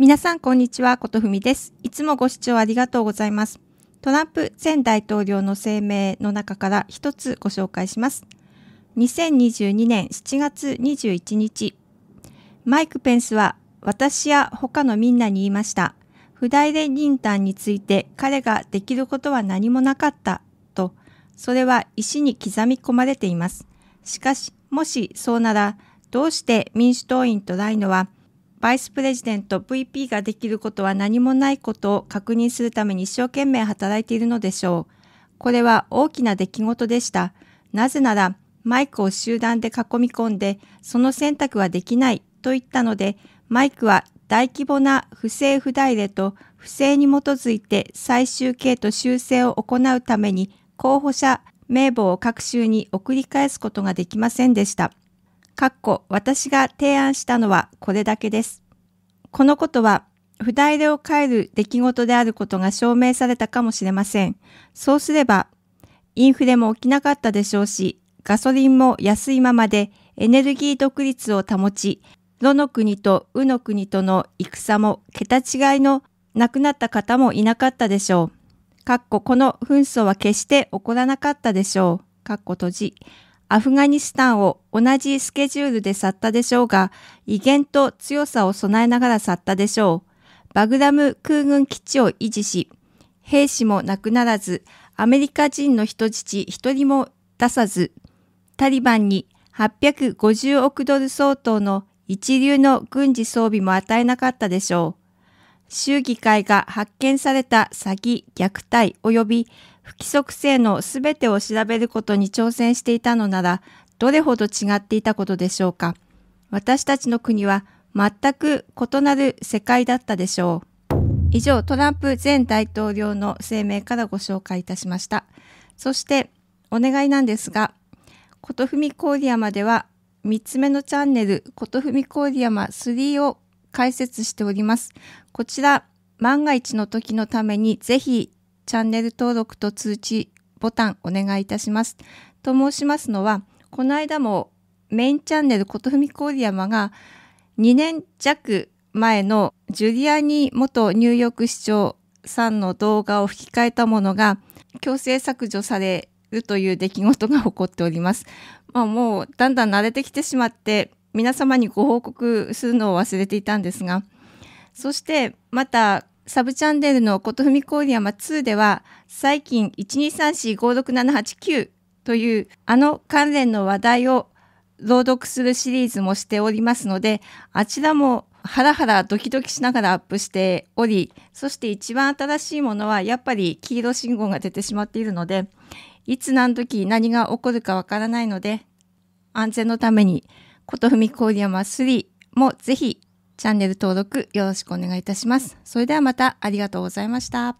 皆さん、こんにちは。ことふみです。いつもご視聴ありがとうございます。トランプ前大統領の声明の中から一つご紹介します。2022年7月21日、マイク・ペンスは、私や他のみんなに言いました。不代理人端について彼ができることは何もなかったと、それは石に刻み込まれています。しかし、もしそうなら、どうして民主党員とライノは、バイスプレジデント VP ができることは何もないことを確認するために一生懸命働いているのでしょう。これは大きな出来事でした。なぜなら、マイクを集団で囲み込んで、その選択はできないと言ったので、マイクは大規模な不正不代理と不正に基づいて最終形と修正を行うために候補者名簿を各州に送り返すことができませんでした。かっこ私が提案したのはこれだけです。このことは、不代れを変える出来事であることが証明されたかもしれません。そうすれば、インフレも起きなかったでしょうし、ガソリンも安いままでエネルギー独立を保ち、ロの国とウの国との戦も桁違いの亡くなった方もいなかったでしょう。かっここの紛争は決して起こらなかったでしょう。かっこ閉じ。アフガニスタンを同じスケジュールで去ったでしょうが、威厳と強さを備えながら去ったでしょう。バグダム空軍基地を維持し、兵士も亡くならず、アメリカ人の人質一人も出さず、タリバンに850億ドル相当の一流の軍事装備も与えなかったでしょう。衆議会が発見された詐欺、虐待及び不規則性のすべてを調べることに挑戦していたのなら、どれほど違っていたことでしょうか。私たちの国は全く異なる世界だったでしょう。以上、トランプ前大統領の声明からご紹介いたしました。そして、お願いなんですが、ことふみ郡山では、3つ目のチャンネル、ことふみ郡山3を解説しております。こちら、万が一の時のためにぜひチャンネル登録と通知ボタンお願いいたします。と申しますのは、この間もメインチャンネルことふみ郡山が2年弱前のジュリアニ元ニューヨーク市長さんの動画を吹き替えたものが強制削除されるという出来事が起こっております。まあ、もうだんだん慣れてきてしまって皆様にご報告するのを忘れていたんですがそしてまたサブチャンネルのことふみコーディアマ2では、最近123456789というあの関連の話題を朗読するシリーズもしておりますので、あちらもハラハラドキドキしながらアップしており、そして一番新しいものはやっぱり黄色信号が出てしまっているので、いつ何時何が起こるかわからないので、安全のために、ことふみコーディアマ3もぜひチャンネル登録よろしくお願いいたします。それではまたありがとうございました。